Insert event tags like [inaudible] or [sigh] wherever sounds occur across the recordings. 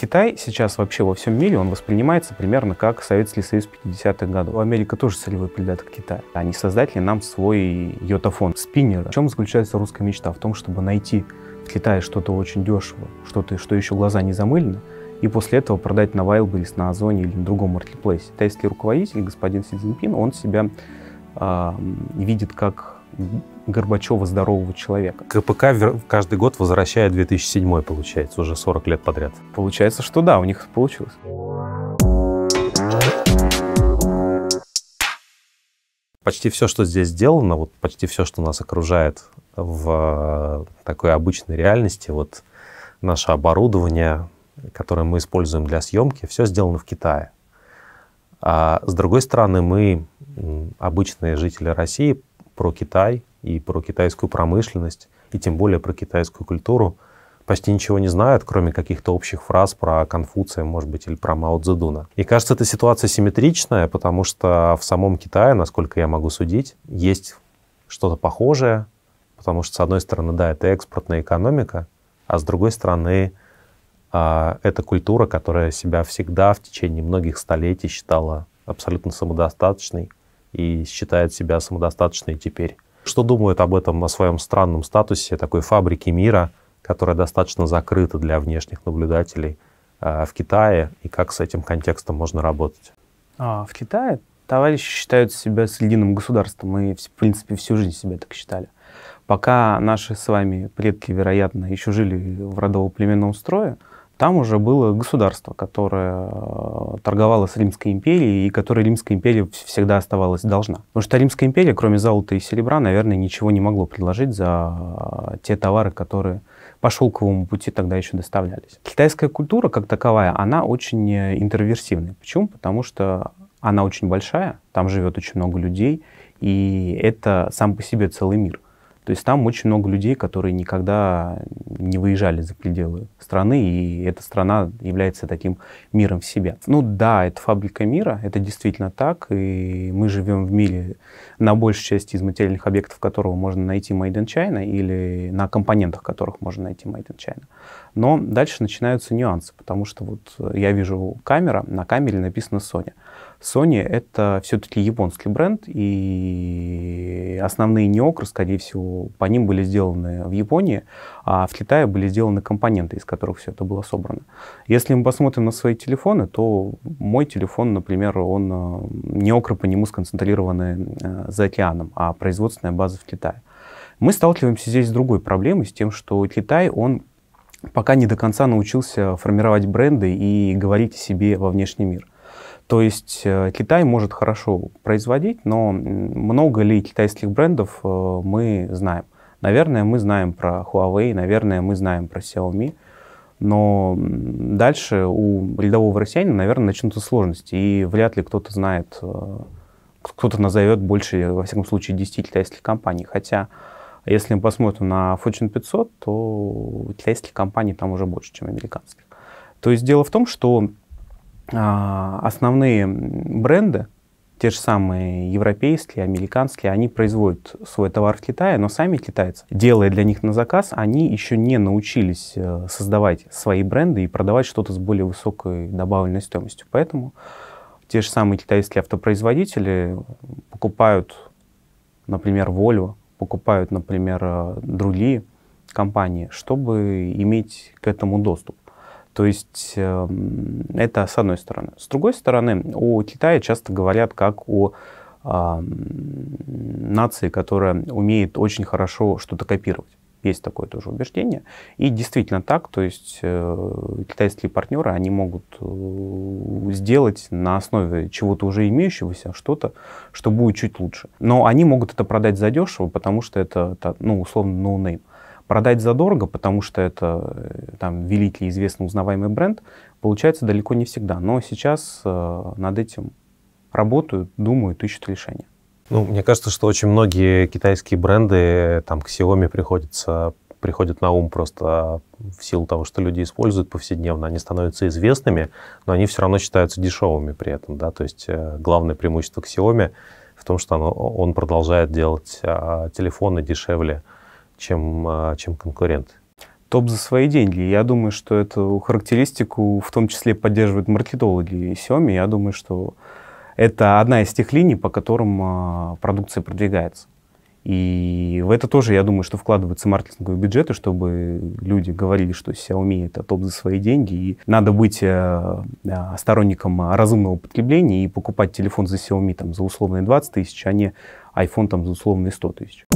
Китай сейчас вообще во всем мире, он воспринимается примерно как Советский Союз 50-х годов. Америка тоже целевой придаток Китая. Они а создатели нам свой йотафон, спиннер. В чем заключается русская мечта? В том, чтобы найти в Китае что-то очень дешево, что-то, что еще глаза не замылено, и после этого продать на Wildberries, на Озоне или на другом маркетплейсе. Китайский руководитель, господин Си Цзиньпин, он себя э, видит как Горбачева здорового человека. КПК каждый год возвращает 2007, получается, уже 40 лет подряд. Получается, что да, у них получилось. Почти все, что здесь сделано, вот почти все, что нас окружает в э, такой обычной реальности, вот наше оборудование, которое мы используем для съемки, все сделано в Китае. А с другой стороны, мы, обычные жители России, про Китай и про китайскую промышленность, и тем более про китайскую культуру, почти ничего не знают, кроме каких-то общих фраз про Конфуция, может быть, или про Мао Цзэдуна. И кажется, эта ситуация симметричная, потому что в самом Китае, насколько я могу судить, есть что-то похожее, потому что, с одной стороны, да, это экспортная экономика, а с другой стороны, а, это культура, которая себя всегда в течение многих столетий считала абсолютно самодостаточной, и считает себя самодостаточной теперь. Что думают об этом о своем странном статусе такой фабрики мира, которая достаточно закрыта для внешних наблюдателей а, в Китае, и как с этим контекстом можно работать? А, в Китае товарищи считают себя срединным государством, и, в принципе, всю жизнь себя так считали. Пока наши с вами предки, вероятно, еще жили в родово-племенном строе, там уже было государство, которое э, торговало с Римской империей и которое Римская империя всегда оставалась должна. Потому что Римская империя, кроме золота и серебра, наверное, ничего не могло предложить за э, те товары, которые по шелковому пути тогда еще доставлялись. Китайская культура, как таковая, она очень э, интерверсивная. Почему? Потому что она очень большая, там живет очень много людей, и это сам по себе целый мир. То есть там очень много людей, которые никогда не выезжали за пределы страны, и эта страна является таким миром в себе. Ну да, это фабрика мира, это действительно так, и мы живем в мире, на большей части из материальных объектов которого можно найти Made in China, или на компонентах которых можно найти Made in China. Но дальше начинаются нюансы, потому что вот я вижу камера, на камере написано Sony. Sony это все-таки японский бренд, и основные неокры, скорее всего, по ним были сделаны в Японии, а в Китае были сделаны компоненты, из которых все это было собрано. Если мы посмотрим на свои телефоны, то мой телефон, например, он э, неокры по нему сконцентрированы э, за океаном, а производственная база в Китае. Мы сталкиваемся здесь с другой проблемой, с тем, что Китай, он пока не до конца научился формировать бренды и говорить о себе во внешний мир. То есть э, Китай может хорошо производить, но много ли китайских брендов э, мы знаем? Наверное, мы знаем про Huawei, наверное, мы знаем про Xiaomi, но дальше у рядового россиянина, наверное, начнутся сложности, и вряд ли кто-то знает, э, кто-то назовет больше, во всяком случае, 10 китайских компаний. Хотя, если мы посмотрим на Fortune 500, то китайских компаний там уже больше, чем американских. То есть дело в том, что а, основные бренды, те же самые европейские, американские, они производят свой товар в Китае, но сами китайцы, делая для них на заказ, они еще не научились э, создавать свои бренды и продавать что-то с более высокой добавленной стоимостью. Поэтому те же самые китайские автопроизводители покупают, например, Volvo, покупают, например, э, другие компании, чтобы иметь к этому доступ. То есть эм, это с одной стороны. С другой стороны, о Китае часто говорят как о э, нации, которая умеет очень хорошо что-то копировать. Есть такое тоже убеждение. И действительно так, то есть э, китайские партнеры, они могут э, сделать на основе чего-то уже имеющегося что-то, что будет чуть лучше. Но они могут это продать задешево, потому что это, это ну, условно, ноунейм. No продать задорого, потому что это э, там великий, известный узнаваемый бренд, получается далеко не всегда. Но сейчас э, над этим работают, думают, ищут решения. Ну, мне кажется, что очень многие китайские бренды, там, к Xiaomi приходится приходят на ум просто в силу того, что люди используют повседневно, они становятся известными, но они все равно считаются дешевыми при этом, да, то есть э, главное преимущество к Xiaomi в том, что оно, он продолжает делать а, телефоны дешевле, чем, а, чем конкурент. Топ за свои деньги. Я думаю, что эту характеристику в том числе поддерживают маркетологи Xiaomi. Я думаю, что это одна из тех линий, по которым а, продукция продвигается. И в это тоже, я думаю, что вкладываются маркетинговые бюджеты, чтобы люди говорили, что Xiaomi — это топ за свои деньги. И надо быть э, сторонником разумного потребления и покупать телефон за Xiaomi там, за условные 20 тысяч, а не iPhone там, за условные 100 тысяч.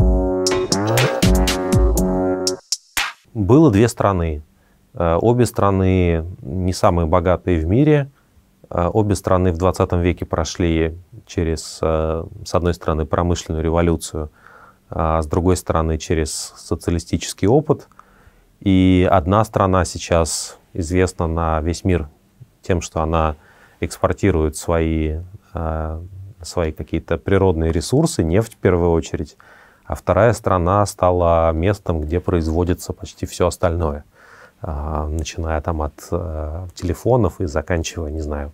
Было две страны. Э, обе страны не самые богатые в мире. Э, обе страны в 20 веке прошли через, э, с одной стороны, промышленную революцию, а с другой стороны, через социалистический опыт. И одна страна сейчас известна на весь мир тем, что она экспортирует свои, свои какие-то природные ресурсы, нефть в первую очередь, а вторая страна стала местом, где производится почти все остальное, а, начиная там от э, телефонов и заканчивая, не знаю,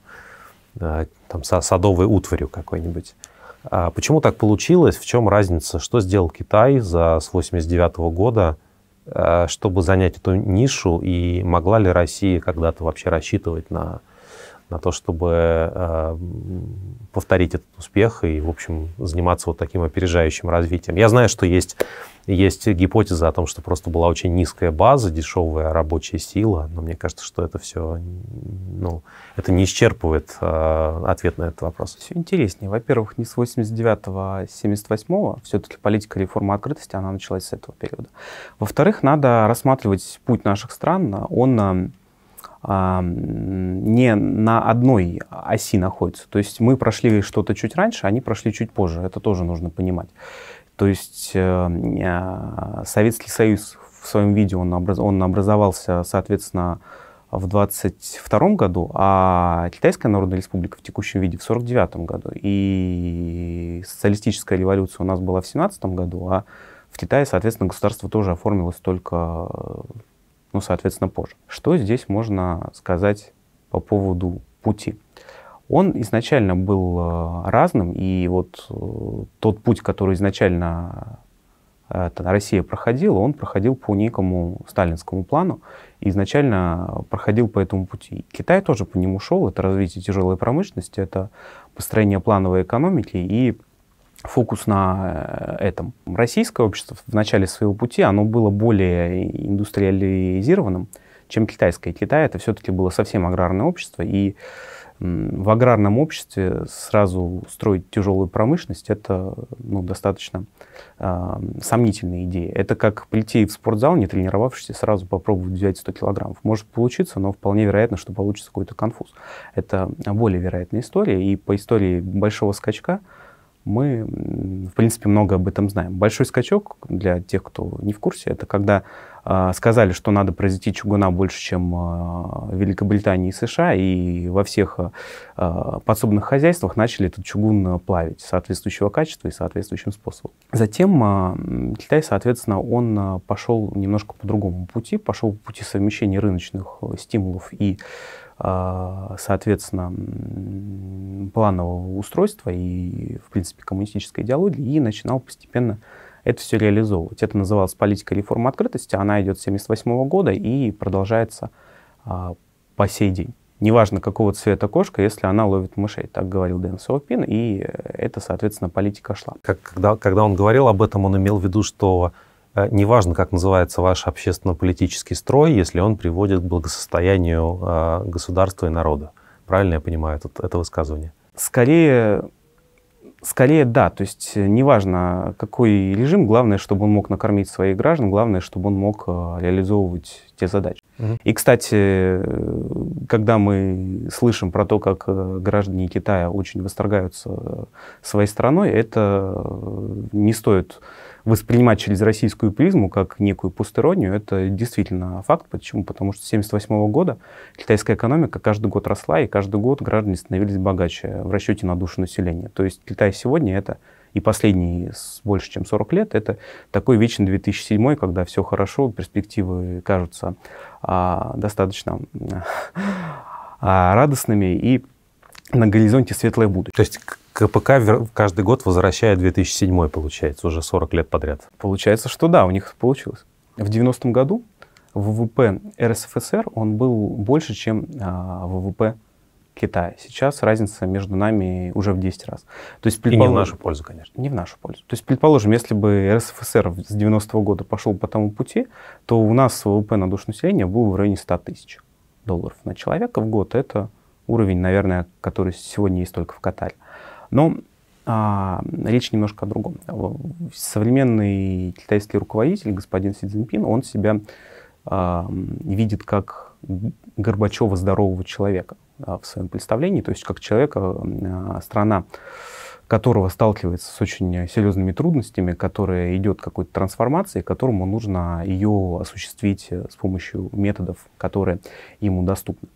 э, там садовой утварью какой-нибудь. А почему так получилось? В чем разница? Что сделал Китай за, с 89 года, э, чтобы занять эту нишу? И могла ли Россия когда-то вообще рассчитывать на на то, чтобы э, повторить этот успех и, в общем, заниматься вот таким опережающим развитием. Я знаю, что есть, есть гипотеза о том, что просто была очень низкая база, дешевая рабочая сила, но мне кажется, что это все, ну, это не исчерпывает э, ответ на этот вопрос. Все интереснее. Во-первых, не с 89-го, а с 78-го. Все-таки политика реформы открытости, она началась с этого периода. Во-вторых, надо рассматривать путь наших стран. Он э, а, не на одной оси находятся. То есть мы прошли что-то чуть раньше, они прошли чуть позже. Это тоже нужно понимать. То есть э, а, Советский Союз в своем виде он, образ, он образовался, соответственно, в 22 году, а Китайская Народная Республика в текущем виде в 49 году. И социалистическая революция у нас была в 17 году, а в Китае, соответственно, государство тоже оформилось только э, ну, соответственно, позже. Что здесь можно сказать по поводу пути? Он изначально был э, разным, и вот э, тот путь, который изначально э, Россия проходила, он проходил по некому сталинскому плану и изначально проходил по этому пути. Китай тоже по нему шел. Это развитие тяжелой промышленности, это построение плановой экономики и фокус на э, этом. Российское общество в начале своего пути, оно было более индустриализированным, чем китайское. Китай это все-таки было совсем аграрное общество, и в аграрном обществе сразу строить тяжелую промышленность это ну, достаточно э, сомнительная идея. Это как прийти в спортзал, не тренировавшись, сразу попробовать взять 100 килограммов. Может получиться, но вполне вероятно, что получится какой-то конфуз. Это более вероятная история, и по истории большого скачка – мы, в принципе, много об этом знаем. Большой скачок для тех, кто не в курсе, это когда э, сказали, что надо произвести чугуна больше, чем э, в Великобритании и США, и во всех э, подсобных хозяйствах начали этот чугун плавить соответствующего качества и соответствующим способом. Затем э, Китай, соответственно, он пошел немножко по другому пути, пошел по пути совмещения рыночных э, стимулов и а, соответственно, планового устройства и, в принципе, коммунистической идеологии, и начинал постепенно это все реализовывать. Это называлось политика реформы открытости, она идет с 1978 года и продолжается а, по сей день. Неважно, какого цвета кошка, если она ловит мышей, так говорил Дэн Саупин, и э, это, соответственно, политика шла. Как, когда, когда он говорил об этом, он имел в виду, что Э, неважно, как называется ваш общественно-политический строй, если он приводит к благосостоянию э, государства и народа. Правильно я понимаю это, это высказывание? Скорее, скорее да. То есть э, неважно, какой режим, главное, чтобы он мог накормить своих граждан, главное, чтобы он мог реализовывать те задачи. И, кстати, когда мы слышим про то, как граждане Китая очень восторгаются своей страной, это не стоит воспринимать через российскую призму как некую постеронию, это действительно факт. Почему? Потому что с 1978 года китайская экономика каждый год росла, и каждый год граждане становились богаче в расчете на душу населения. То есть Китай сегодня это и последний с больше, чем 40 лет, это такой вечный 2007, когда все хорошо, перспективы кажутся а, достаточно а, радостными и на горизонте светлое будущее. То есть КПК каждый год возвращает 2007, получается, уже 40 лет подряд? Получается, что да, у них получилось. В 90-м году ВВП РСФСР он был больше, чем а, ВВП Китая. Сейчас разница между нами уже в 10 раз. То есть, предполож... И не в нашу пользу, конечно. Не в нашу пользу. То есть, предположим, если бы РСФСР с 90-го года пошел по тому пути, то у нас ВВП на душу населения был в районе 100 тысяч долларов на человека в год. Это уровень, наверное, который сегодня есть только в Катаре. Но а, речь немножко о другом. Современный китайский руководитель, господин Си Цзиньпин, он себя а, видит как Горбачева здорового человека а, в своем представлении, то есть как человека, а, страна которого сталкивается с очень серьезными трудностями, которая идет какой-то трансформации, которому нужно ее осуществить с помощью методов, которые ему доступны.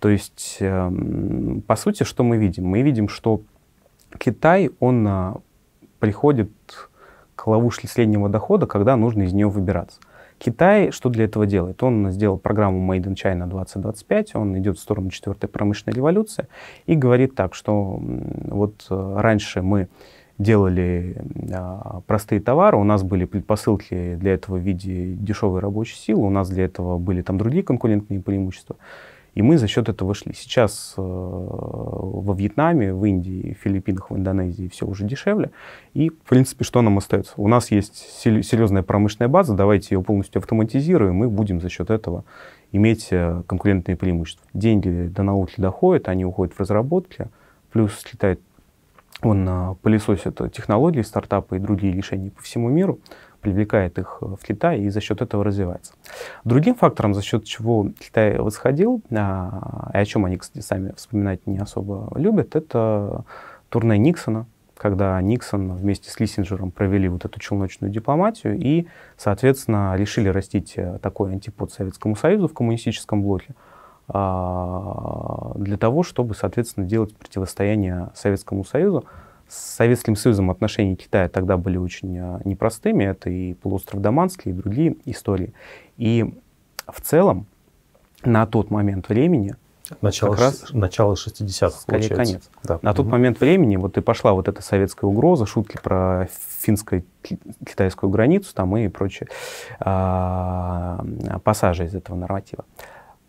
То есть, эм, по сути, что мы видим? Мы видим, что Китай, он а, приходит к ловушке среднего дохода, когда нужно из нее выбираться. Китай что для этого делает? Он сделал программу Made in China 2025, он идет в сторону четвертой промышленной революции и говорит так, что вот э, раньше мы делали а, простые товары, у нас были предпосылки для этого в виде дешевой рабочей силы, у нас для этого были там другие конкурентные преимущества. И мы за счет этого шли. Сейчас э, во Вьетнаме, в Индии, в Филиппинах, в Индонезии все уже дешевле. И, в принципе, что нам остается? У нас есть серьезная промышленная база, давайте ее полностью автоматизируем, и будем за счет этого иметь э, конкурентные преимущества. Деньги до науки доходят, они уходят в разработки, плюс летает он пылесосит технологии, стартапы и другие решения по всему миру привлекает их в Китай и за счет этого развивается. Другим фактором, за счет чего Китай восходил, а, и о чем они, кстати, сами вспоминать не особо любят, это турне Никсона, когда Никсон вместе с Лиссинджером провели вот эту челночную дипломатию и, соответственно, решили растить э, такой антипод Советскому Союзу в коммунистическом блоке а, для того, чтобы, соответственно, делать противостояние Советскому Союзу с Советским Союзом отношения Китая тогда были очень а, непростыми. Это и полуостров Даманский, и другие истории. И в целом на тот момент времени Начало, как раз, начало 60-х, Скорее, получается. конец. Да. На тот момент времени вот и пошла вот эта советская угроза, шутки про финско-китайскую границу там и прочие а, а пассажи из этого нарратива.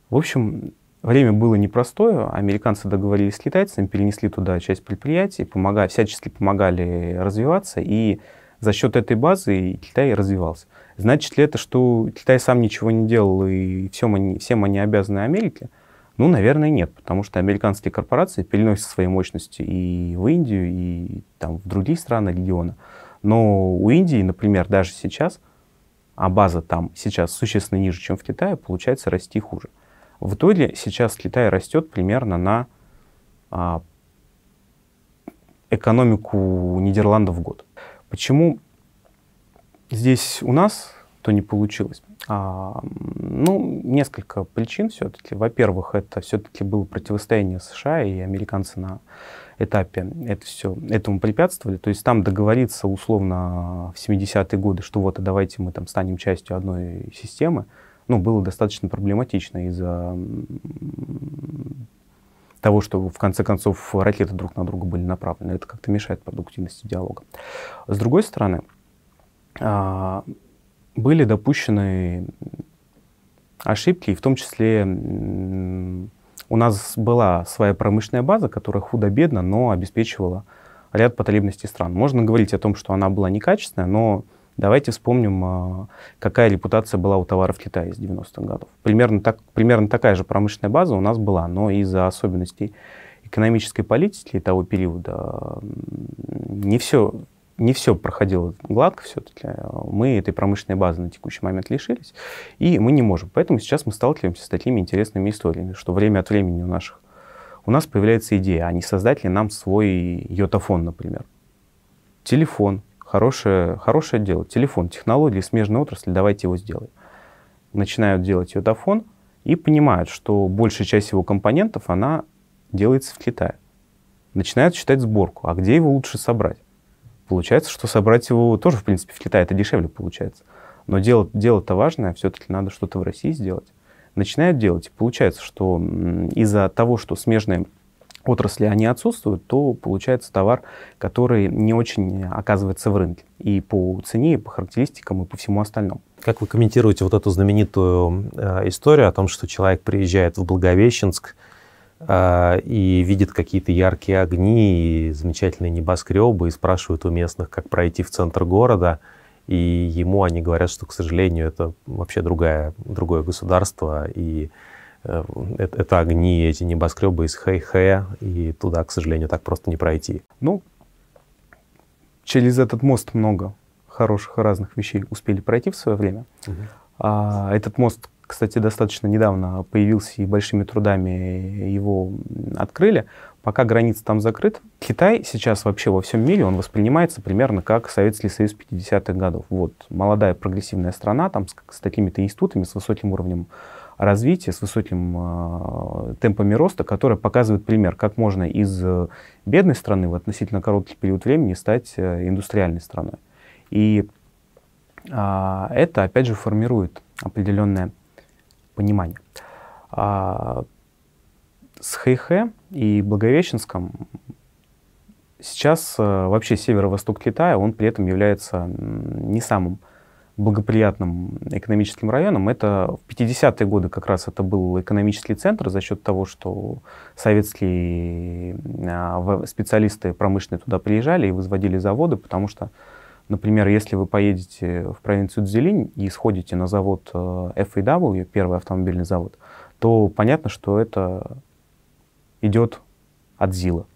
В общем, Время было непростое. Американцы договорились с китайцами, перенесли туда часть предприятий, помогали, всячески помогали развиваться. И за счет этой базы Китай развивался. Значит ли это, что Китай сам ничего не делал и всем они, всем они обязаны Америке? Ну, наверное, нет, потому что американские корпорации переносят свои мощности и в Индию, и там, в другие страны региона. Но у Индии, например, даже сейчас, а база там сейчас существенно ниже, чем в Китае, получается расти хуже. В итоге сейчас Китай растет примерно на а, экономику Нидерландов в год. Почему здесь у нас то не получилось? А, ну, несколько причин все-таки. Во-первых, это все-таки было противостояние США и американцы на этапе это все, этому препятствовали. То есть там договориться условно в 70-е годы, что вот, а давайте мы там станем частью одной системы, ну, было достаточно проблематично из-за того, что в конце концов ракеты друг на друга были направлены. Это как-то мешает продуктивности диалога. С другой стороны, а, были допущены ошибки, и в том числе у нас была своя промышленная база, которая худо-бедно, но обеспечивала ряд потребностей стран. Можно говорить о том, что она была некачественная, но Давайте вспомним, а, какая репутация была у товаров Китая из с 90-х годов. Примерно, так, примерно такая же промышленная база у нас была, но из-за особенностей экономической политики того периода не все, не все проходило гладко все-таки. Мы этой промышленной базы на текущий момент лишились, и мы не можем. Поэтому сейчас мы сталкиваемся с такими интересными историями, что время от времени у наших у нас появляется идея, а не создать ли нам свой йотафон, например. Телефон, Хорошее, хорошее дело. Телефон, технологии, смежная отрасль, давайте его сделаем. Начинают делать йодафон и понимают, что большая часть его компонентов, она делается в Китае. Начинают считать сборку. А где его лучше собрать? Получается, что собрать его тоже, в принципе, в Китае это дешевле получается. Но дело, дело-то важное, все-таки надо что-то в России сделать. Начинают делать. и Получается, что из-за того, что смежная отрасли они отсутствуют, то получается товар, который не очень оказывается в рынке и по цене, и по характеристикам, и по всему остальному. Как вы комментируете вот эту знаменитую э, историю о том, что человек приезжает в Благовещенск э, и видит какие-то яркие огни и замечательные небоскребы, и спрашивает у местных, как пройти в центр города, и ему они говорят, что, к сожалению, это вообще другая, другое государство, и Э, э, это огни, эти небоскребы из Хэйхэ, и туда, к сожалению, так просто не пройти. Ну, через этот мост много хороших и разных вещей успели пройти в свое время. Угу. А, этот мост, кстати, достаточно недавно появился и большими трудами его открыли. Пока граница там закрыта. Китай сейчас вообще во всем мире, он воспринимается примерно как Советский Союз 50-х годов. Вот, молодая прогрессивная страна, там с, с такими-то институтами, с высоким уровнем развитие с высоким а, темпами роста, которое показывает пример, как можно из э, бедной страны в относительно короткий период времени стать э, индустриальной страной. И а, это, опять же, формирует определенное понимание. А, с Хэйхэ и Благовещенском сейчас э, вообще северо-восток Китая, он при этом является не самым благоприятным экономическим районом. Это в 50-е годы как раз это был экономический центр за счет того, что советские а, специалисты промышленные туда приезжали и возводили заводы, потому что, например, если вы поедете в провинцию Дзелинь и сходите на завод э, FAW, первый автомобильный завод, то понятно, что это идет от ЗИЛа.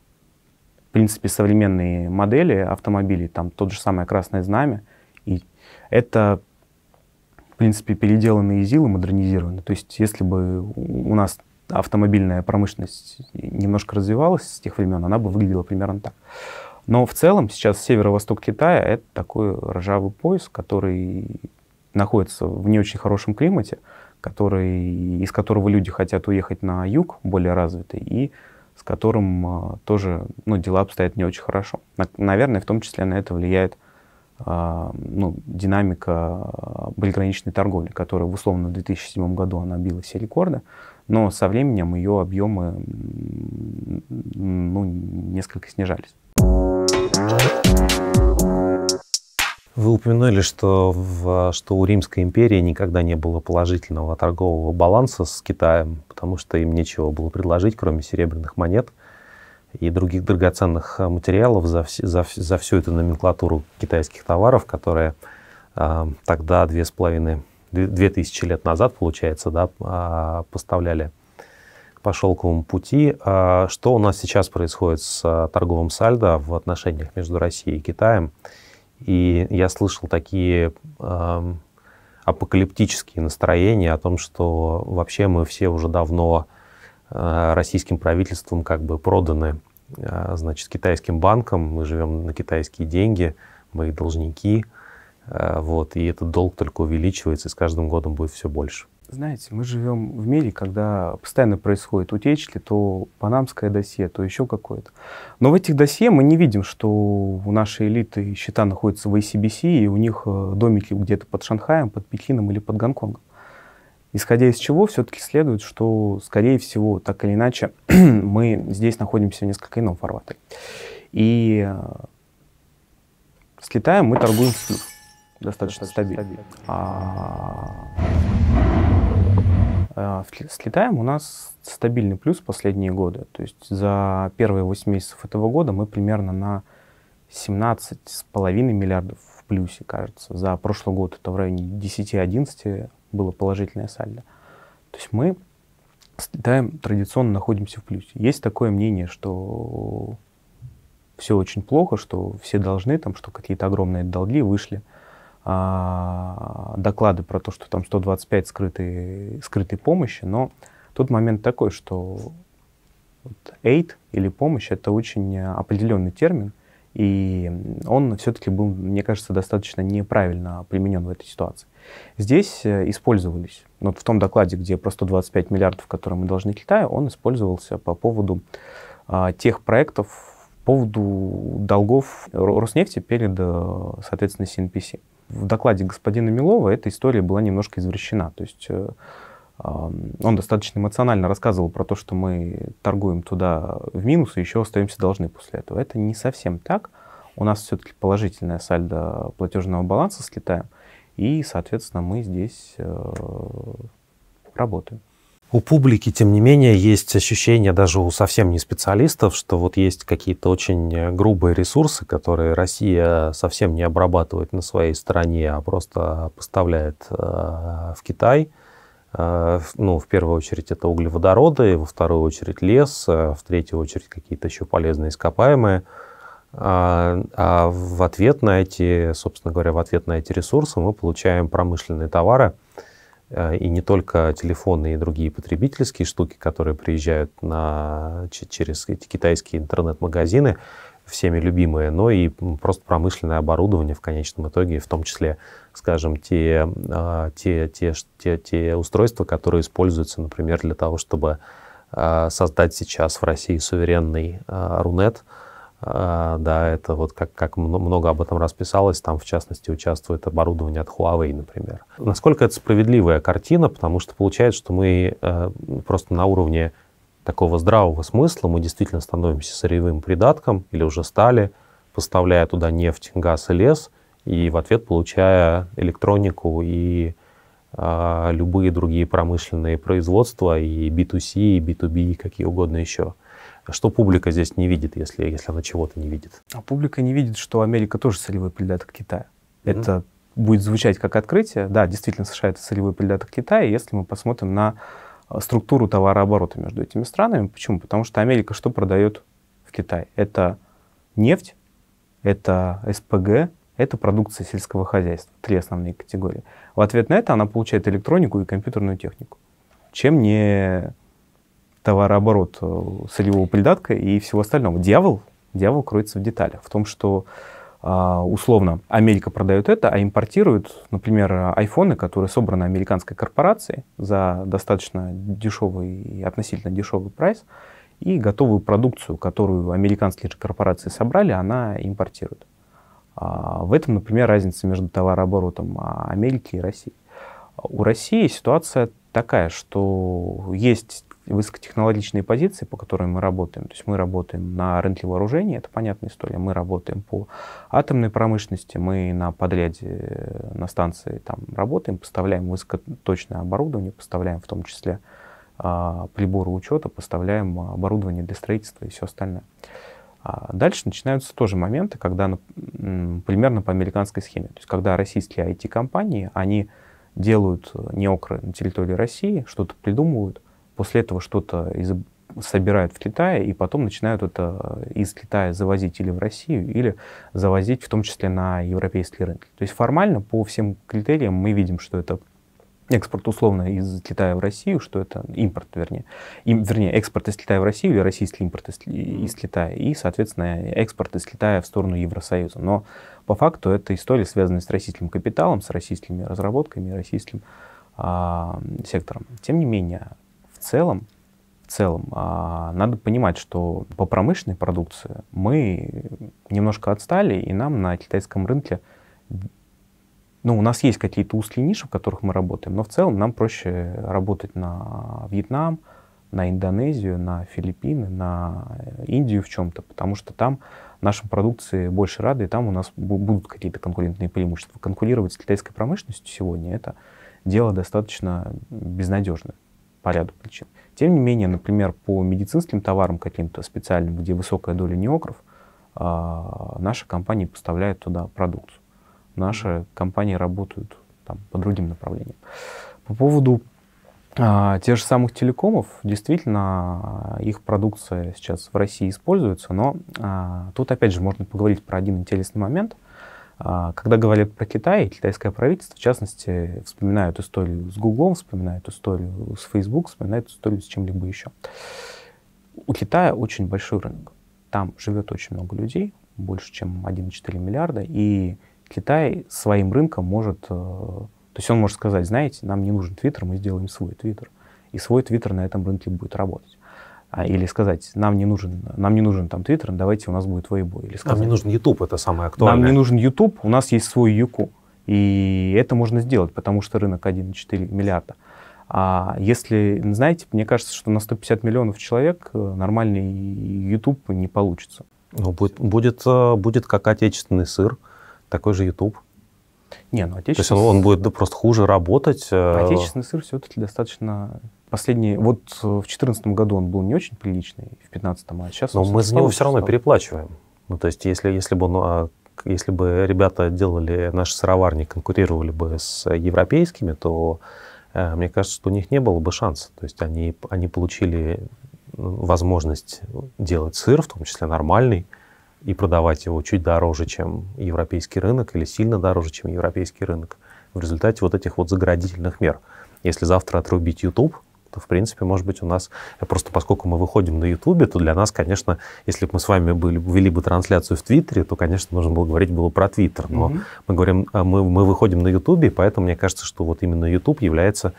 В принципе, современные модели автомобилей, там тот же самое красное знамя, это, в принципе, переделанные ИЗИЛы, модернизированы. То есть если бы у нас автомобильная промышленность немножко развивалась с тех времен, она бы выглядела примерно так. Но в целом сейчас северо-восток Китая — это такой ржавый пояс, который находится в не очень хорошем климате, который, из которого люди хотят уехать на юг, более развитый, и с которым а, тоже ну, дела обстоят не очень хорошо. наверное, в том числе на это влияет а, ну, динамика приграничной торговли, которая в условно в 2007 году она била все рекорды, но со временем ее объемы ну, несколько снижались. Вы упомянули, что, в, что у Римской империи никогда не было положительного торгового баланса с Китаем, потому что им нечего было предложить, кроме серебряных монет и других драгоценных э, материалов за, за, за всю эту номенклатуру китайских товаров, которые э, тогда две с половиной, две тысячи лет назад, получается, да, э, поставляли по шелковому пути. Э, что у нас сейчас происходит с э, торговым сальдо в отношениях между Россией и Китаем? И я слышал такие э, апокалиптические настроения о том, что вообще мы все уже давно Э, российским правительством как бы проданы э, значит, китайским банкам, мы живем на китайские деньги, мы их должники, э, вот, и этот долг только увеличивается, и с каждым годом будет все больше. Знаете, мы живем в мире, когда постоянно происходят утечки, то панамское досье, то еще какое-то. Но в этих досье мы не видим, что у нашей элиты счета находятся в ACBC, и у них домики где-то под Шанхаем, под Пекином или под Гонконгом. Исходя из чего, все-таки следует, что, скорее всего, так или иначе, [clears throat] мы здесь находимся в несколько ином формате. И э, с Китаем мы торгуем в плюс. Достаточно, достаточно стабильно. стабильно. А... Э, с Китаем у нас стабильный плюс последние годы. То есть за первые 8 месяцев этого года мы примерно на 17,5 миллиардов в плюсе, кажется. За прошлый год это в районе 10-11 было положительное сальдо. То есть мы с традиционно находимся в плюсе. Есть такое мнение, что все очень плохо, что все должны, там, что какие-то огромные долги вышли. А, доклады про то, что там 125 скрытой, скрытой помощи, но тот момент такой, что вот aid или помощь это очень определенный термин, и он все-таки был, мне кажется, достаточно неправильно применен в этой ситуации. Здесь э, использовались, ну, вот в том докладе, где про 125 миллиардов, которые мы должны Китаю, он использовался по поводу а, тех проектов, по поводу долгов Роснефти перед, э, соответственно, CNPC. В докладе господина Милова эта история была немножко извращена. То есть э, он достаточно эмоционально рассказывал про то, что мы торгуем туда в минус и еще остаемся должны после этого. Это не совсем так. У нас все-таки положительная сальдо платежного баланса с Китаем, и, соответственно, мы здесь э, работаем. У публики, тем не менее, есть ощущение даже у совсем не специалистов, что вот есть какие-то очень э, грубые ресурсы, которые Россия совсем не обрабатывает на своей стороне, а просто поставляет э, в Китай – а, ну, в первую очередь это углеводороды, во вторую очередь лес, а в третью очередь какие-то еще полезные ископаемые. А, а, в ответ на эти, собственно говоря, в ответ на эти ресурсы мы получаем промышленные товары, и не только телефоны и другие потребительские штуки, которые приезжают на, через эти китайские интернет-магазины, всеми любимые, но и просто промышленное оборудование в конечном итоге, в том числе, скажем, те, а, те, те, те, те устройства, которые используются, например, для того, чтобы а, создать сейчас в России суверенный а, Рунет. Да, это вот как, как много об этом расписалось, там в частности участвует оборудование от Huawei, например. Насколько это справедливая картина, потому что получается, что мы просто на уровне такого здравого смысла мы действительно становимся сырьевым придатком или уже стали, поставляя туда нефть, газ и лес, и в ответ получая электронику и а, любые другие промышленные производства, и B2C, и B2B, и какие угодно еще. Что публика здесь не видит, если, если она чего-то не видит? А публика не видит, что Америка тоже сырьевой придаток Китая. Mm-hmm. Это будет звучать как открытие. Да, действительно, США это сырьевой придаток Китая. Если мы посмотрим на Э, структуру товарооборота между этими странами. Почему? Потому что Америка что продает в Китай? Это нефть, это СПГ, это продукция сельского хозяйства. Три основные категории. В ответ на это она получает электронику и компьютерную технику. Чем не товарооборот э, солевого придатка и всего остального. Дьявол, дьявол кроется в деталях. В том, что а, условно, Америка продает это, а импортирует, например, айфоны, которые собраны американской корпорацией за достаточно дешевый и относительно дешевый прайс, и готовую продукцию, которую американские же корпорации собрали, она импортирует. А, в этом, например, разница между товарооборотом а, Америки и России. У России ситуация такая, что есть высокотехнологичные позиции, по которым мы работаем. То есть мы работаем на рынке вооружения, это понятная история. Мы работаем по атомной промышленности, мы на подряде э, на станции там работаем, поставляем высокоточное оборудование, поставляем в том числе а, приборы учета, поставляем оборудование для строительства и все остальное. А дальше начинаются тоже моменты, когда примерно по американской схеме. То есть когда российские IT-компании, они делают неокры на территории России, что-то придумывают – после этого что-то из собирают в Китае и потом начинают это из Китая завозить или в Россию, или завозить в том числе на европейские рынки. То есть формально по всем критериям мы видим, что это экспорт условно из Китая в Россию, что это импорт, вернее, им, вернее экспорт из Китая в Россию или российский импорт из, из Китая, и, соответственно, экспорт из Китая в сторону Евросоюза. Но по факту это история, связанная с российским капиталом, с российскими разработками, российским а, сектором. Тем не менее, целом, в целом а, надо понимать, что по промышленной продукции мы немножко отстали, и нам на китайском рынке ну, у нас есть какие-то узкие ниши, в которых мы работаем, но в целом нам проще работать на Вьетнам, на Индонезию, на Филиппины, на Индию в чем-то, потому что там нашим продукции больше рады, и там у нас будут какие-то конкурентные преимущества. Конкурировать с китайской промышленностью сегодня — это дело достаточно безнадежное по ряду причин. Тем не менее, например, по медицинским товарам каким-то специальным, где высокая доля неокров, а, наши компании поставляют туда продукцию. Наши компании работают там, по другим направлениям. По поводу а, тех же самых телекомов, действительно, их продукция сейчас в России используется, но а, тут опять же можно поговорить про один интересный момент – а, когда говорят про Китай, китайское правительство, в частности, вспоминают историю с Google, вспоминают историю с Facebook, вспоминают историю с чем-либо еще. У Китая очень большой рынок. Там живет очень много людей, больше, чем 1,4 миллиарда, и Китай своим рынком может... Э, то есть он может сказать, знаете, нам не нужен Твиттер, мы сделаем свой Твиттер. И свой Твиттер на этом рынке будет работать. А, или сказать, нам не нужен, нам не нужен там Твиттер, давайте у нас будет Weibo. Или сказать, нам не нужен YouTube, это самое актуальное. Нам не нужен YouTube, у нас есть свой Юку. И это можно сделать, потому что рынок 1,4 миллиарда. А если, знаете, мне кажется, что на 150 миллионов человек э, нормальный YouTube не получится. Ну, будет, будет, э, будет как отечественный сыр, такой же YouTube. Не, ну отечественный... То есть он, он будет да, просто хуже работать. Э, отечественный сыр все-таки достаточно последний, вот э, в 2014 году он был не очень приличный, в 2015, а сейчас... Но мы за него все равно стал. переплачиваем. Ну, то есть, если, если бы ну, если бы ребята делали наши сыроварни, конкурировали бы с европейскими, то э, мне кажется, что у них не было бы шанса. То есть они, они получили ну, возможность делать сыр, в том числе нормальный, и продавать его чуть дороже, чем европейский рынок, или сильно дороже, чем европейский рынок, в результате вот этих вот заградительных мер. Если завтра отрубить YouTube, то, в принципе, может быть, у нас, э, просто поскольку мы выходим на Ютубе, то для нас, конечно, если бы мы с вами были, вели бы трансляцию в Твиттере, то, конечно, нужно было говорить было про Твиттер. Но Mm -hmm. мы говорим, э, мы, мы выходим на Ютубе, поэтому мне кажется, что вот именно Ютуб является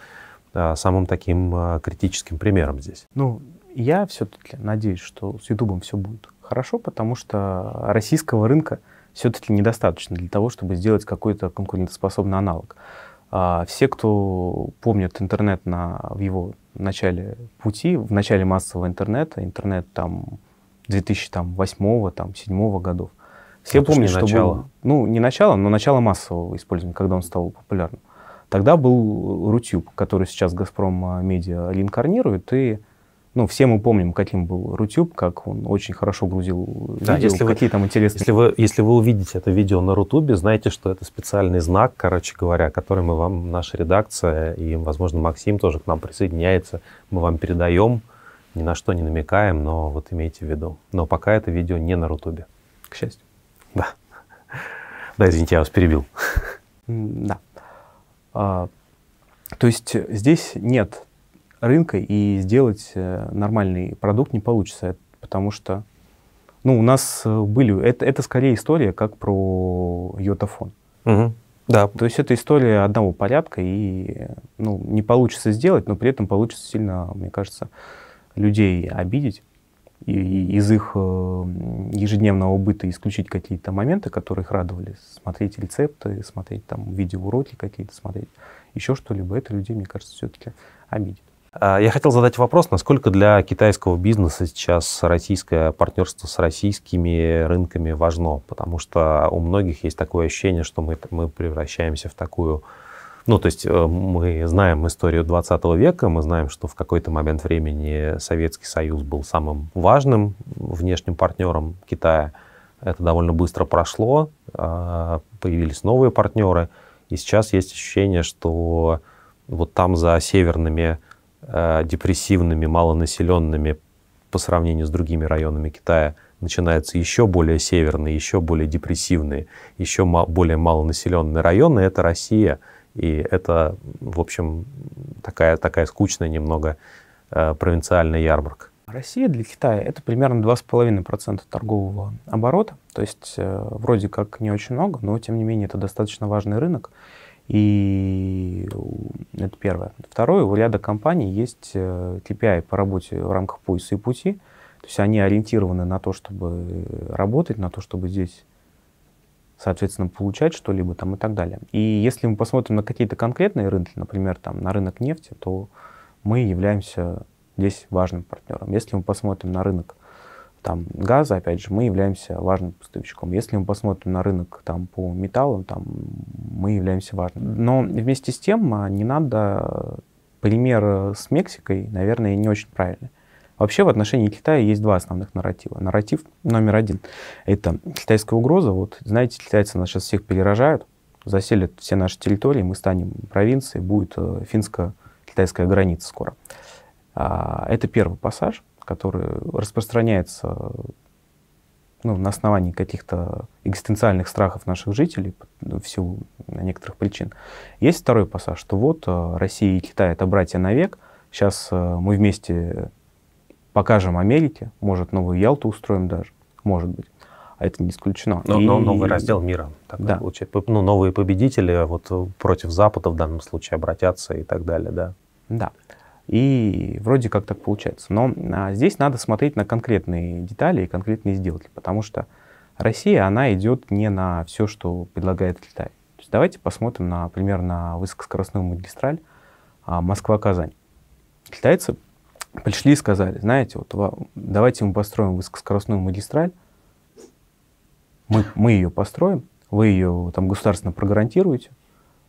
э, самым таким критическим примером здесь. Ну, я все-таки надеюсь, что с Ютубом все будет хорошо, потому что российского рынка все-таки недостаточно для того, чтобы сделать какой-то конкурентоспособный аналог. А, все, кто помнит интернет на, в его в начале пути, в начале массового интернета, интернет там 2008-2007 там, там, годов. Все Это помнят, что начало. Был, ну, не начало, но начало массового использования, когда он стал популярным. Тогда был Рутюб, который сейчас «Газпром Медиа» реинкарнирует, и ну, все мы помним, каким был Рутюб, как он очень хорошо грузил да, видео, если какие вы, там интересные... Если вы, если вы увидите это видео на Рутубе, знаете, что это специальный знак, короче говоря, который мы вам, наша редакция, и, возможно, Максим тоже к нам присоединяется, мы вам передаем, ни на что не намекаем, но вот имейте в виду. Но пока это видео не на Рутубе. К счастью. Да. Да, извините, я вас перебил. Да. А, то есть здесь нет рынка и сделать э, нормальный продукт не получится, потому что ну, у нас э, были... Это, это скорее история, как про йотафон. Угу. Да. То есть это история одного порядка, и ну, не получится сделать, но при этом получится сильно, мне кажется, людей обидеть и, и из их э, ежедневного быта исключить какие-то моменты, которые их радовали. Смотреть рецепты, смотреть там видеоуроки какие-то, смотреть еще что-либо. Это людей, мне кажется, все-таки обидит. А, я хотел задать вопрос, насколько для китайского бизнеса сейчас российское партнерство с российскими рынками важно, потому что у многих есть такое ощущение, что мы, мы превращаемся в такую ну, то есть э, мы знаем историю 20 века, мы знаем, что в какой-то момент времени Советский Союз был самым важным внешним партнером Китая. Это довольно быстро прошло, а, появились новые партнеры, и сейчас есть ощущение, что вот там за северными Э, депрессивными, малонаселенными по сравнению с другими районами Китая начинаются еще более северные, еще более депрессивные, еще более малонаселенные районы, это Россия. И это, в общем, такая, такая скучная немного э, провинциальная ярмарка. Россия для Китая это примерно 2,5% торгового оборота. То есть э, вроде как не очень много, но тем не менее это достаточно важный рынок. И э, это первое. Второе, у ряда компаний есть э, KPI по работе в рамках пояса и пути. То есть они ориентированы на то, чтобы э, работать, на то, чтобы здесь, соответственно, получать что-либо там и так далее. И если мы посмотрим на какие-то конкретные рынки, например, там, на рынок нефти, то мы являемся здесь важным партнером. Если мы посмотрим на рынок там, газа, опять же, мы являемся важным поставщиком. Если мы посмотрим на рынок там, по металлу, там, мы являемся важным. Но вместе с тем а, не надо... Пример с Мексикой, наверное, не очень правильный. Вообще в отношении Китая есть два основных нарратива. Нарратив номер один – это китайская угроза. Вот, знаете, китайцы нас сейчас всех перерожают, заселят все наши территории, мы станем провинцией, будет э, финско-китайская граница скоро. А, это первый пассаж – который распространяется ну, на основании каких-то экзистенциальных страхов наших жителей ну, в силу некоторых причин. Есть второй пассаж, что вот э, Россия и Китай — это братья навек, сейчас э, мы вместе покажем Америке, может, новую Ялту устроим даже, может быть. А это не исключено. Но, и... но новый раздел мира. Такой да. Получается. Ну, новые победители а вот, э, против Запада в данном случае обратятся и так далее, да? Да. И вроде как так получается. Но а, здесь надо смотреть на конкретные детали и конкретные сделки, потому что Россия, она идет не на все, что предлагает Китай. То есть давайте посмотрим, на, например, на высокоскоростную магистраль а, Москва-Казань. Китайцы пришли и сказали, знаете, вот давайте мы построим высокоскоростную магистраль, мы, мы ее построим, вы ее там государственно прогарантируете,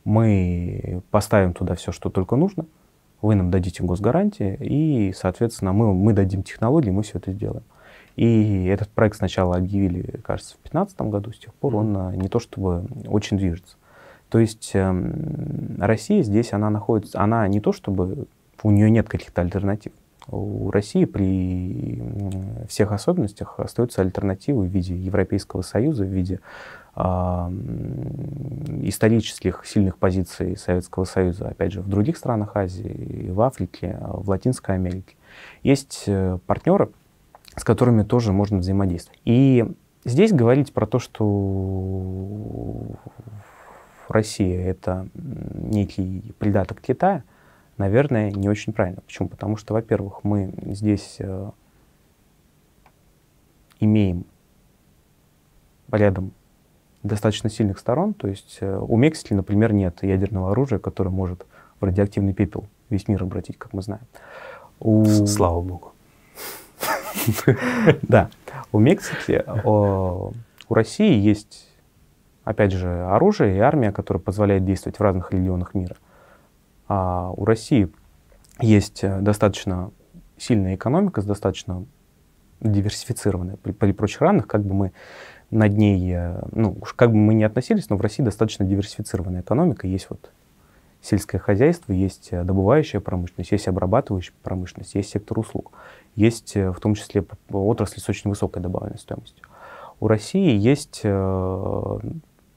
мы поставим туда все, что только нужно – вы нам дадите госгарантии, и, соответственно, мы, мы дадим технологии, мы все это сделаем. И этот проект сначала объявили, кажется, в 2015 году, с тех пор он а, не то чтобы очень движется. То есть э, Россия здесь, она находится, она не то чтобы, у нее нет каких-то альтернатив. У России при всех особенностях остаются альтернативы в виде Европейского Союза, в виде а, исторических сильных позиций Советского Союза, опять же, в других странах Азии, и в Африке, а, в Латинской Америке. Есть э, партнеры, с которыми тоже можно взаимодействовать. И здесь говорить про то, что Россия — это некий придаток Китая, наверное, не очень правильно. Почему? Потому что, во-первых, мы здесь э, имеем рядом достаточно сильных сторон. То есть э, у Мексики, например, нет ядерного оружия, которое может в радиоактивный пепел весь мир обратить, как мы знаем. У... Слава богу. [laughs] Да. У Мексики, у России есть, опять же, оружие и армия, которая позволяет действовать в разных регионах мира. А у России есть э, достаточно сильная экономика, с достаточно диверсифицированной При, при прочих равных, как бы мы над ней, э, ну, как бы мы ни относились, но в России достаточно диверсифицированная экономика. Есть вот сельское хозяйство, есть э, добывающая промышленность, есть обрабатывающая промышленность, есть сектор услуг. Есть э, в том числе отрасли с очень высокой добавленной стоимостью. У России есть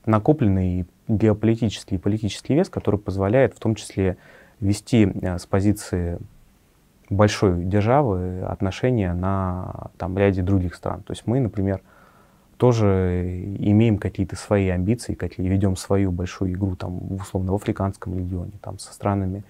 накопленный геополитический и политический вес, который позволяет в том числе вести с позиции большой державы отношения на там, ряде других стран. То есть мы, например, тоже имеем какие-то свои амбиции, какие, ведем свою большую игру, там, условно, в африканском регионе, там, со странами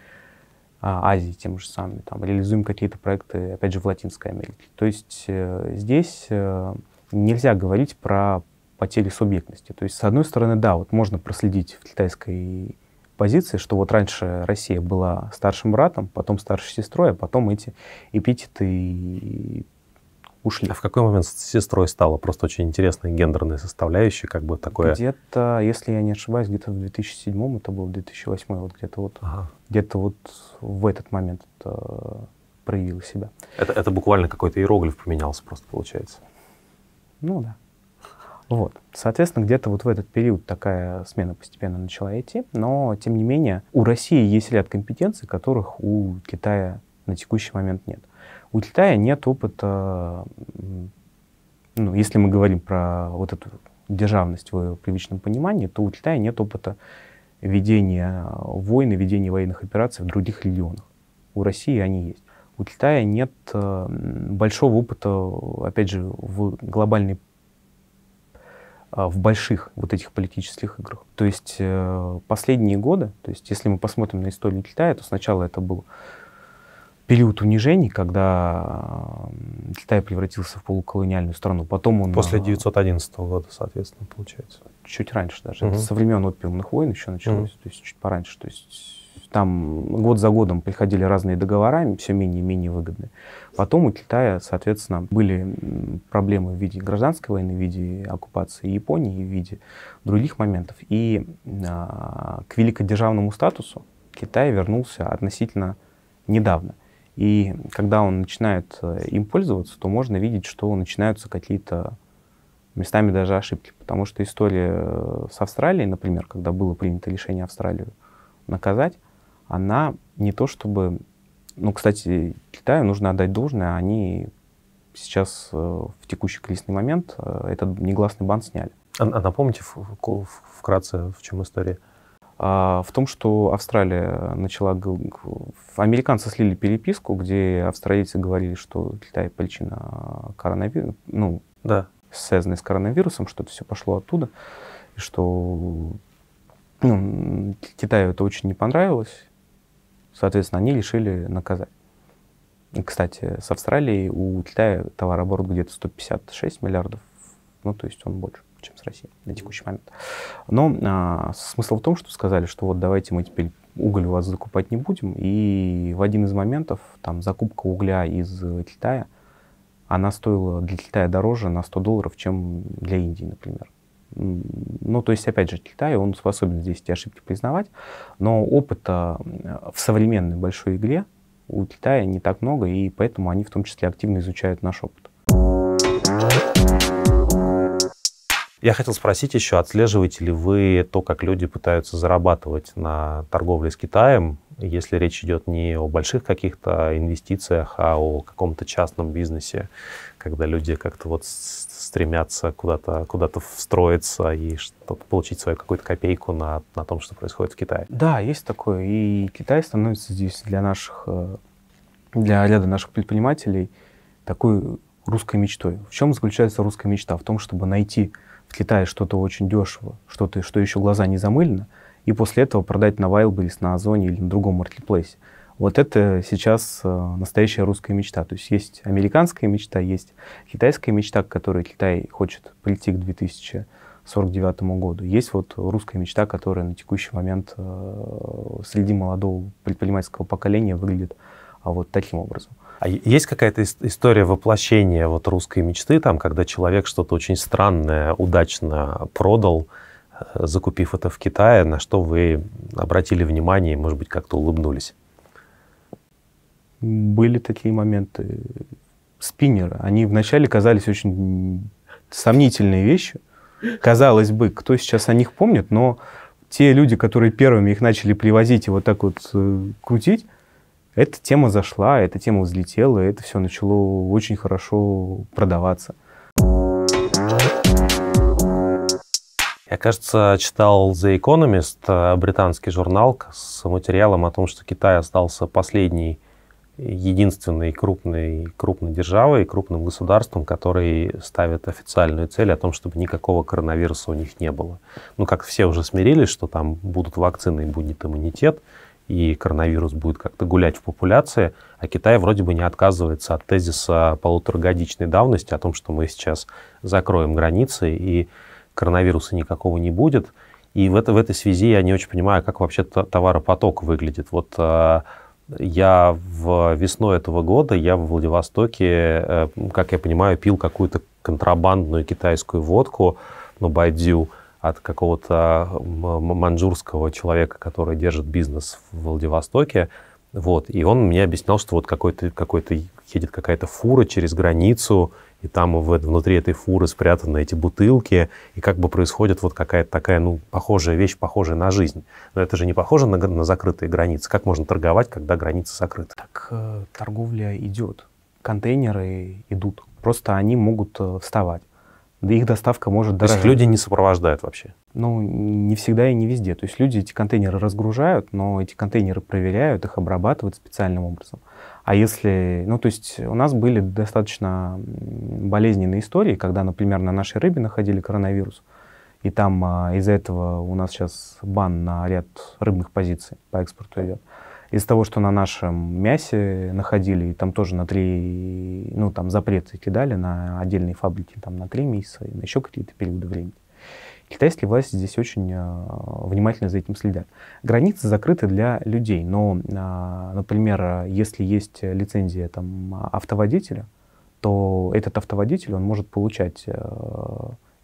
а, Азии тем же самым, там, реализуем какие-то проекты, опять же, в Латинской Америке. То есть э, здесь э, нельзя говорить про потери субъектности. То есть, с одной стороны, да, вот можно проследить в китайской позиции, что вот раньше Россия была старшим братом, потом старшей сестрой, а потом эти эпитеты и ушли. А в какой момент с сестрой стало? Просто очень интересная гендерная составляющая, как бы такое. Где-то, если я не ошибаюсь, где-то в 2007, м это был 2008, вот где-то вот, ага. где-то вот в этот момент это проявило себя. Это, это буквально какой-то иероглиф поменялся просто, получается? Ну да. Вот. Соответственно, где-то вот в этот период такая смена постепенно начала идти, но, тем не менее, у России есть ряд компетенций, которых у Китая на текущий момент нет. У Китая нет опыта, ну, если мы говорим про вот эту державность в привычном понимании, то у Китая нет опыта ведения войны, ведения военных операций в других регионах. У России они есть. У Китая нет э, большого опыта, опять же, в глобальной а, в больших вот этих политических играх. То есть э, последние годы, то есть если мы посмотрим на историю Китая, то сначала это было период унижений, когда Китай превратился в полуколониальную страну. Потом он... После 911 э, года, соответственно, получается. Чуть раньше даже. Угу. Это со времен опиумных войн еще началось, угу. то есть чуть пораньше. То есть там год за годом приходили разные договора, все менее и менее выгодные. Потом у Китая, соответственно, были проблемы в виде гражданской войны, в виде оккупации Японии, в виде других моментов. И а, к великодержавному статусу Китай вернулся относительно недавно – и когда он начинает э, им пользоваться, то можно видеть, что начинаются какие-то местами даже ошибки. Потому что история э, с Австралией, например, когда было принято решение Австралию наказать, она не то чтобы... Ну, кстати, Китаю нужно отдать должное, они сейчас э, в текущий кризисный момент этот негласный бан сняли. А, а напомните вкратце, в чем история? А, в том, что Австралия начала... Американцы слили переписку, где австралийцы говорили, что Китай причина коронавируса, ну, да. связанная с коронавирусом, что это все пошло оттуда, и что ну, Китаю это очень не понравилось, соответственно, они решили наказать. Кстати, с Австралией у Китая товарооборот где-то 156 миллиардов, ну, то есть он больше чем с Россией на текущий момент. Но а, смысл в том, что сказали, что вот давайте мы теперь уголь у вас закупать не будем. И в один из моментов там закупка угля из Китая, она стоила для Китая дороже на 100 долларов, чем для Индии, например. Ну, то есть, опять же, Китай, он способен здесь эти ошибки признавать, но опыта э, в современной большой игре у Китая не так много, и поэтому они в том числе активно изучают наш опыт. Я хотел спросить еще, отслеживаете ли вы то, как люди пытаются зарабатывать на торговле с Китаем, если речь идет не о больших каких-то инвестициях, а о каком-то частном бизнесе, когда люди как-то вот стремятся куда-то куда встроиться и получить свою какую-то копейку на, на том, что происходит в Китае. Да, есть такое. И Китай становится здесь для наших, э, для ряда наших предпринимателей такой русской мечтой. В чем заключается русская мечта? В том, чтобы найти в Китае что-то очень дешево, что-то, что еще глаза не замылено, и после этого продать на Wildberries, на Озоне или на другом маркетплейсе. Вот это сейчас э, настоящая русская мечта. То есть есть американская мечта, есть китайская мечта, к которой Китай хочет прийти к 2049 году. Есть вот русская мечта, которая на текущий момент э, среди молодого предпринимательского поколения выглядит а вот таким образом. А есть какая-то история воплощения вот русской мечты, там, когда человек что-то очень странное удачно продал, э, закупив это в Китае, на что вы обратили внимание и, может быть, как-то улыбнулись? Были такие моменты. Спиннеры, они вначале казались очень сомнительные вещи. Казалось бы, кто сейчас о них помнит, но те люди, которые первыми их начали привозить и вот так вот э, крутить, эта тема зашла, эта тема взлетела, и это все начало очень хорошо продаваться. Я, кажется, читал The Economist, э, британский журнал, с материалом о том, что Китай остался последней, единственной крупной, крупной державой, крупным государством, который ставит официальную цель о том, чтобы никакого коронавируса у них не было. Ну, как все уже смирились, что там будут вакцины и будет иммунитет, и коронавирус будет как-то гулять в популяции, а Китай вроде бы не отказывается от тезиса полуторагодичной давности о том, что мы сейчас закроем границы и коронавируса никакого не будет. И в, это, в этой связи я не очень понимаю, как вообще товаропоток выглядит. Вот э, я в весной этого года, я в Владивостоке, э, как я понимаю, пил какую-то контрабандную китайскую водку, ну, байдзю, от какого-то манжурского человека, который держит бизнес в Владивостоке. Вот. И он мне объяснял, что вот какой-то, какой-то едет какая-то фура через границу, и там внутри этой фуры спрятаны эти бутылки, и как бы происходит вот какая-то такая, ну, похожая вещь, похожая на жизнь. Но это же не похоже на, на закрытые границы. Как можно торговать, когда границы закрыты? Так э, торговля идет, контейнеры идут, просто они могут э, вставать да их доставка может дорожать. То есть люди не сопровождают вообще? Ну, не всегда и не везде. То есть люди эти контейнеры разгружают, но эти контейнеры проверяют, их обрабатывают специальным образом. А если, ну, то есть у нас были достаточно болезненные истории, когда, например, на нашей рыбе находили коронавирус, и там а, из-за этого у нас сейчас бан на ряд рыбных позиций по экспорту идет. А, из того, что на нашем мясе находили, и там тоже на три, ну там запреты кидали на отдельные фабрики, там на три месяца, и на еще какие-то периоды времени. Китайские власти здесь очень э, внимательно за этим следят. Границы закрыты для людей, но, а, например, если есть лицензия там, автоводителя, то этот автоводитель он может получать э,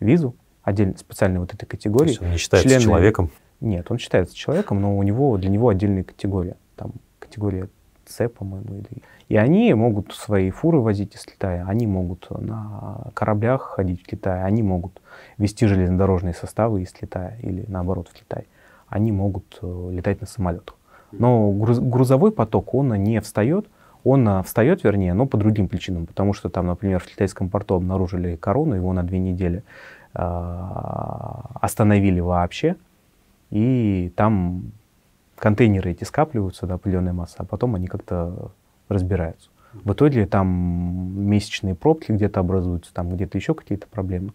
визу отдельно, специальной вот этой категории. То есть он не считается члены... человеком? Нет, он считается человеком, но у него, для него отдельная категория там категория С, по-моему, или... И они могут свои фуры возить из Китая, они могут на кораблях ходить в Китай, они могут вести железнодорожные составы из Китая или наоборот в Китай, они могут э, летать на самолетах. Но грузовой поток, он не встает, он а, встает, вернее, но по другим причинам, потому что там, например, в китайском порту обнаружили корону, его на две недели а, остановили вообще, и там контейнеры эти скапливаются, да, определенная масса, а потом они как-то разбираются. В итоге там месячные пробки где-то образуются, там где-то еще какие-то проблемы.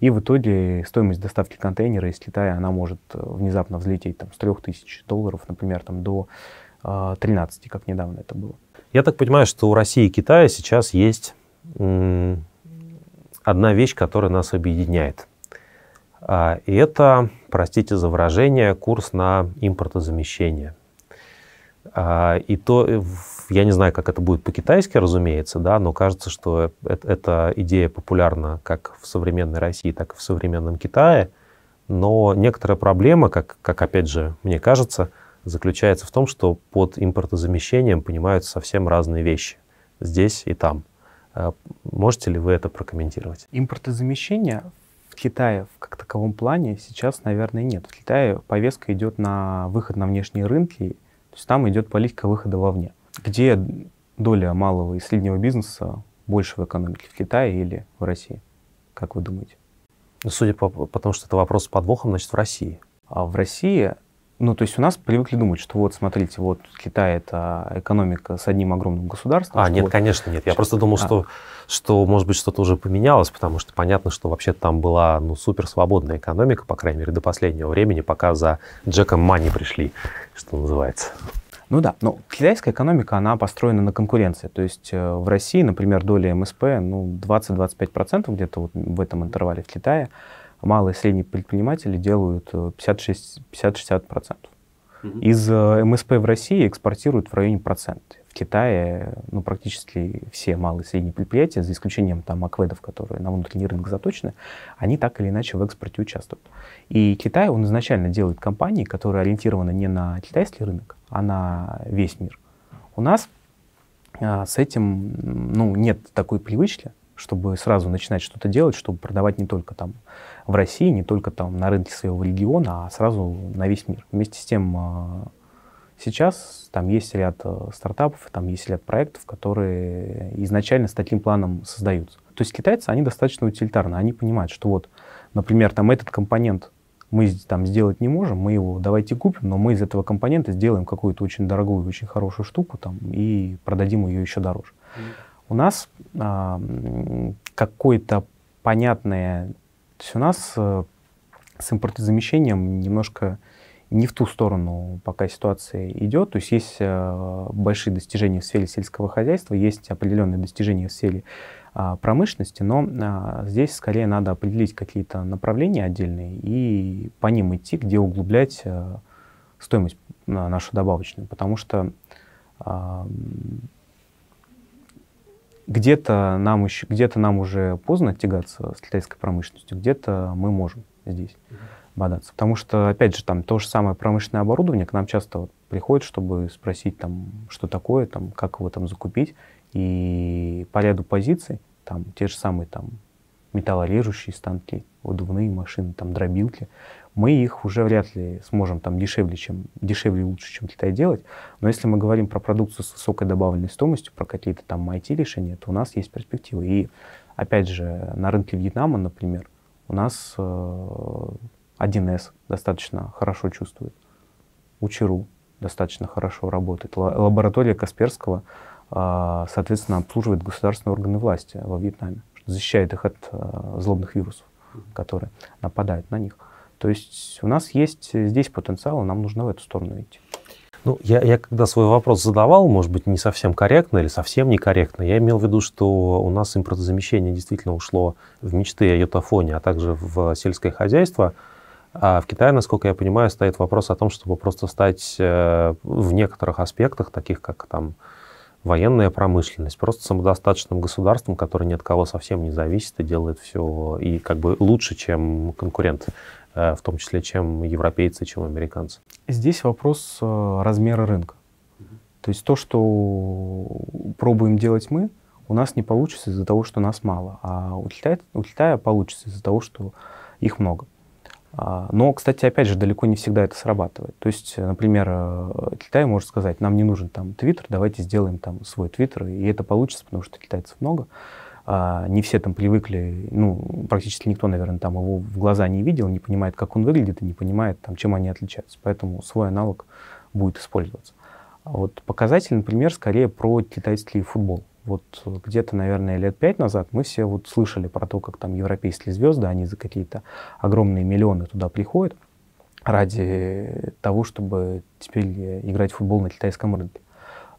И в итоге стоимость доставки контейнера из Китая, она может э, внезапно взлететь там, с 3000 долларов, например, там, до 13, э, как недавно это было. Я так понимаю, что у России и Китая сейчас есть одна вещь, которая нас объединяет. А, и это, простите за выражение, курс на импортозамещение. А, и то, э, я не знаю, как это будет по-китайски, разумеется, да, но кажется, что эта идея популярна как в современной России, так и в современном Китае. Но некоторая проблема, как, как опять же мне кажется, заключается в том, что под импортозамещением понимаются совсем разные вещи здесь и там. А, можете ли вы это прокомментировать? Импортозамещение Китае как таковом плане сейчас, наверное, нет. В Китае повестка идет на выход на внешние рынки, то есть там идет политика выхода вовне. Где доля малого и среднего бизнеса больше в экономике, в Китае или в России? Как вы думаете? Ну, судя по, потому что это вопрос с подвохом, значит, в России. А в России ну, то есть у нас привыкли думать, что вот, смотрите, вот Китай это экономика с одним огромным государством. А, нет, вот... конечно, нет. Я просто думал, а. что, что, может быть, что-то уже поменялось, потому что понятно, что вообще там была ну, супер свободная экономика, по крайней мере, до последнего времени, пока за Джеком Ма не пришли, что называется. Ну да, но китайская экономика, она построена на конкуренции. То есть э, в России, например, доля МСП ну, 20-25% где-то вот в этом интервале в Китае малые и средние предприниматели делают 50-60%. Э, угу. Из э, МСП в России экспортируют в районе процента. В Китае ну, практически все малые и средние предприятия, за исключением там акведов, которые на внутренний рынок заточены, они так или иначе в экспорте участвуют. И Китай, он изначально делает компании, которые ориентированы не на китайский рынок, а на весь мир. У нас а, с этим ну, нет такой привычки, чтобы сразу начинать что-то делать, чтобы продавать не только там в России, не только там на рынке своего региона, а сразу на весь мир. Вместе с тем э, сейчас там есть ряд э, стартапов, там есть ряд проектов, которые изначально с таким планом создаются. То есть китайцы, они достаточно утилитарны, они понимают, что вот, например, там этот компонент мы там сделать не можем, мы его давайте купим, но мы из этого компонента сделаем какую-то очень дорогую, очень хорошую штуку там и продадим ее еще дороже. Mm-hmm. У нас а, какое-то понятное... То есть у нас а, с импортозамещением немножко не в ту сторону пока ситуация идет. То есть есть а, большие достижения в сфере сельского хозяйства, есть определенные достижения в сфере а, промышленности, но а, здесь скорее надо определить какие-то направления отдельные и по ним идти, где углублять э, стоимость а, нашу добавочную. Потому что а, где-то нам, еще, где-то нам уже поздно тягаться с китайской промышленностью, где-то мы можем здесь бодаться. Потому что, опять же, там то же самое промышленное оборудование к нам часто вот приходит, чтобы спросить, там, что такое, там, как его там закупить. И по ряду позиций, там, те же самые там, металлорежущие станки, удувные машины, там, дробилки, мы их уже вряд ли сможем там дешевле, чем, дешевле и лучше, чем Китай делать. Но если мы говорим про продукцию с высокой добавленной стоимостью, про какие-то там IT-решения, то у нас есть перспективы. И опять же, на рынке Вьетнама, например, у нас э, 1С достаточно хорошо чувствует, Учиру достаточно хорошо работает, лаборатория Касперского, э, соответственно, обслуживает государственные органы власти во Вьетнаме, защищает их от э, злобных вирусов, которые нападают на них. То есть у нас есть э, здесь потенциал, и нам нужно в эту сторону идти. Ну, я, я когда свой вопрос задавал, может быть, не совсем корректно или совсем некорректно, я имел в виду, что у нас импортозамещение действительно ушло в мечты о йотафоне, а также в сельское хозяйство. А в Китае, насколько я понимаю, стоит вопрос о том, чтобы просто стать э, в некоторых аспектах, таких как там военная промышленность, просто самодостаточным государством, которое ни от кого совсем не зависит и делает все и как бы лучше, чем конкурент, э, в том числе, чем европейцы, чем американцы. Здесь вопрос э, размера рынка. То есть то, что пробуем делать мы, у нас не получится из-за того, что нас мало, а у Китая, у Китая получится из-за того, что их много. А, но, кстати, опять же, далеко не всегда это срабатывает. То есть, э, например, э, Китай может сказать, нам не нужен там Твиттер, давайте сделаем там свой Твиттер, и это получится, потому что китайцев много. А, не все там привыкли, ну, практически никто, наверное, там его в глаза не видел, не понимает, как он выглядит, и не понимает, там, чем они отличаются. Поэтому свой аналог будет использоваться. А вот показательный пример скорее про китайский футбол вот э, где-то, наверное, лет пять назад мы все вот слышали про то, как там европейские звезды, они за какие-то огромные миллионы туда приходят ради того, чтобы теперь э, играть в футбол на китайском рынке.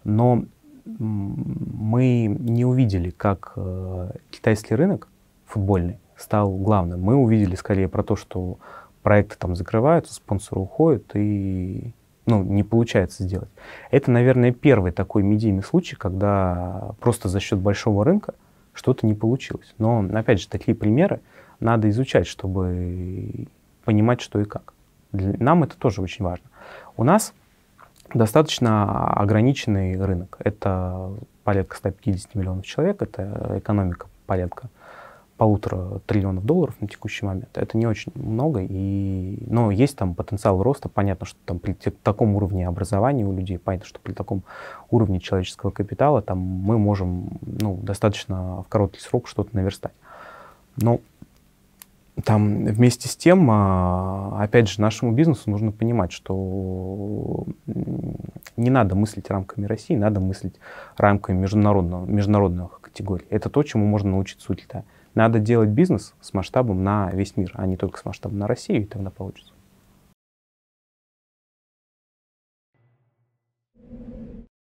Но мы не увидели, как э, китайский рынок футбольный стал главным. Мы увидели скорее про то, что проекты там закрываются, спонсоры уходят, и ну, не получается сделать. Это, наверное, первый такой медийный случай, когда просто за счет большого рынка что-то не получилось. Но, опять же, такие примеры надо изучать, чтобы понимать, что и как. Для, нам это тоже очень важно. У нас достаточно ограниченный рынок. Это порядка 150 миллионов человек, это экономика порядка полутора триллионов долларов на текущий момент. Это не очень много, и, но есть там потенциал роста. Понятно, что там при таком уровне образования у людей, понятно, что при таком уровне человеческого капитала там мы можем ну, достаточно в короткий срок что-то наверстать. Но там вместе с тем, а, опять же, нашему бизнесу нужно понимать, что не надо мыслить рамками России, надо мыслить рамками международного, международных категорий. Это то, чему можно научиться у Китая. Надо делать бизнес с масштабом на весь мир, а не только с масштабом на Россию, и тогда получится.